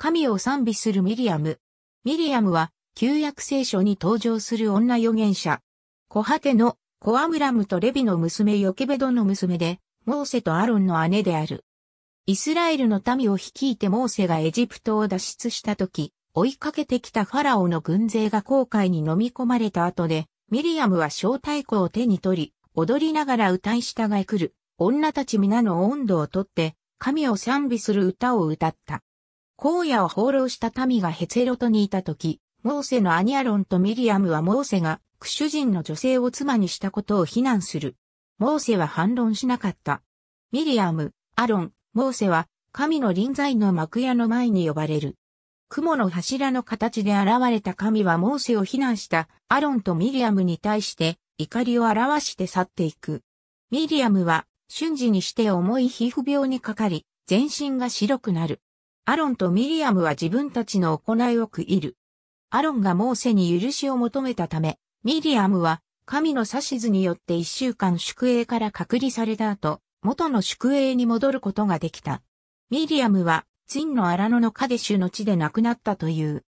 神を賛美するミリアム。ミリアムは、旧約聖書に登場する女預言者。コハテの、コアムラムとレビの娘ヨケベドの娘で、モーセとアロンの姉である。イスラエルの民を率いてモーセがエジプトを脱出した時、追いかけてきたファラオの軍勢が航海に飲み込まれた後で、ミリアムは小太鼓を手に取り、踊りながら歌い従い来る、女たち皆の温度をとって、神を賛美する歌を歌った。荒野を放浪した民がヘツェロトにいた時、モーセのアニアロンとミリアムはモーセがクシュ人の女性を妻にしたことを非難する。モーセは反論しなかった。ミリアム、アロン、モーセは神の臨在の幕屋の前に呼ばれる。雲の柱の形で現れた神はモーセを非難したアロンとミリアムに対して怒りを表して去っていく。ミリアムは瞬時にして重い皮膚病にかかり、全身が白くなる。アロンとミリアムは自分たちの行いを食いる。アロンがモーセに許しを求めたため、ミリアムは神の指図によって一週間宿営から隔離された後、元の宿営に戻ることができた。ミリアムは、ツインの荒野のカデシュの地で亡くなったという。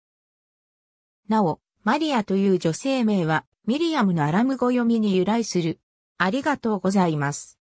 なお、マリアという女性名は、ミリアムのアラム語読みに由来する。ありがとうございます。